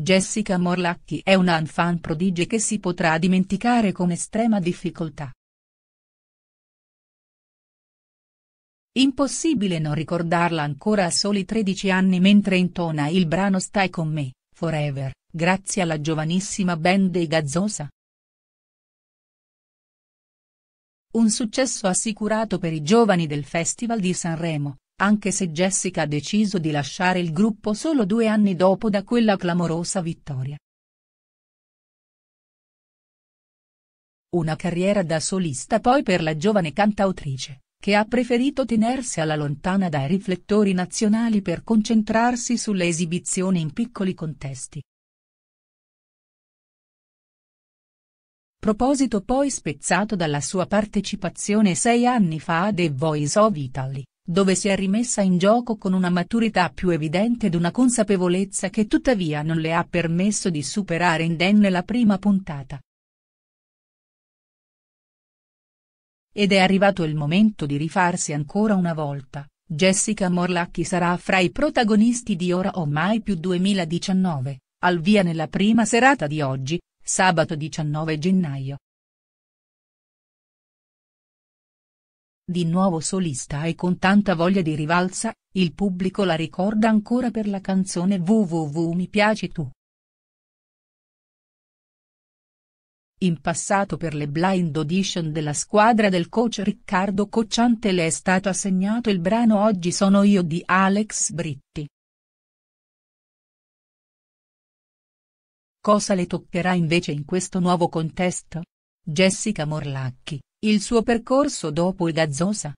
Jessica Morlacchi è una fan prodigi che si potrà dimenticare con estrema difficoltà. Impossibile non ricordarla ancora a soli 13 anni mentre intona il brano Stai con me, Forever, grazie alla giovanissima band dei Gazzosa. Un successo assicurato per i giovani del Festival di Sanremo, anche se Jessica ha deciso di lasciare il gruppo solo due anni dopo da quella clamorosa vittoria. Una carriera da solista poi per la giovane cantautrice, che ha preferito tenersi alla lontana dai riflettori nazionali per concentrarsi sulle esibizioni in piccoli contesti. Proposito poi spezzato dalla sua partecipazione sei anni fa a The Voice of Italy, dove si è rimessa in gioco con una maturità più evidente ed una consapevolezza che tuttavia non le ha permesso di superare indenne la prima puntata. Ed è arrivato il momento di rifarsi ancora una volta, Jessica Morlacchi sarà fra i protagonisti di Ora o Mai più 2019, al via nella prima serata di oggi, sabato 19 gennaio. Di nuovo solista e con tanta voglia di rivalsa, il pubblico la ricorda ancora per la canzone Www mi piaci tu. In passato per le blind audition della squadra del coach Riccardo Cocciante le è stato assegnato il brano Oggi sono io di Alex Britti. Cosa le toccherà invece in questo nuovo contesto? Jessica Morlacchi, il suo percorso dopo il Gazzosa.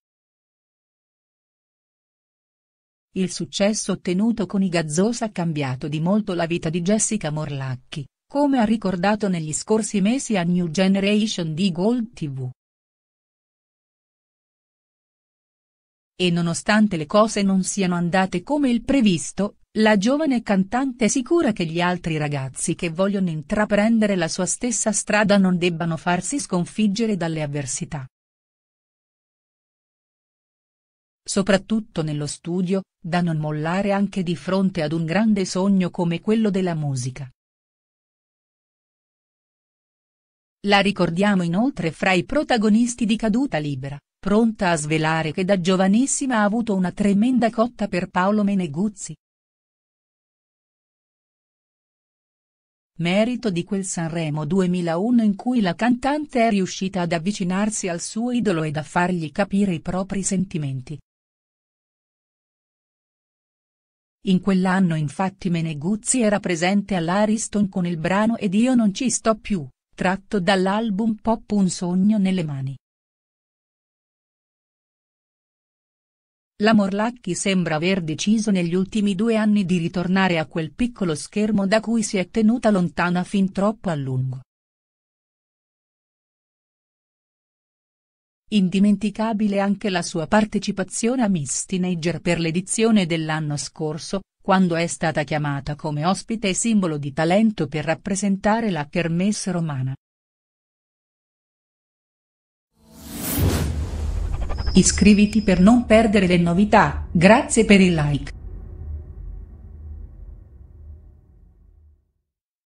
Il successo ottenuto con i Gazzosa ha cambiato di molto la vita di Jessica Morlacchi, come ha ricordato negli scorsi mesi a New Generation di Gold TV. E nonostante le cose non siano andate come il previsto, la giovane cantante è sicura che gli altri ragazzi che vogliono intraprendere la sua stessa strada non debbano farsi sconfiggere dalle avversità. Soprattutto nello studio, da non mollare anche di fronte ad un grande sogno come quello della musica. La ricordiamo inoltre fra i protagonisti di Caduta Libera, pronta a svelare che da giovanissima ha avuto una tremenda cotta per Paolo Meneguzzi. merito di quel Sanremo 2001 in cui la cantante è riuscita ad avvicinarsi al suo idolo ed a fargli capire i propri sentimenti. In quell'anno infatti Meneguzzi era presente all'Ariston con il brano Ed io non ci sto più, tratto dall'album Pop Un sogno nelle mani. La Morlacchi sembra aver deciso negli ultimi due anni di ritornare a quel piccolo schermo da cui si è tenuta lontana fin troppo a lungo. Indimenticabile anche la sua partecipazione a Miss Teenager per l'edizione dell'anno scorso, quando è stata chiamata come ospite e simbolo di talento per rappresentare la Kermesse romana. Iscriviti per non perdere le novità, grazie per il like.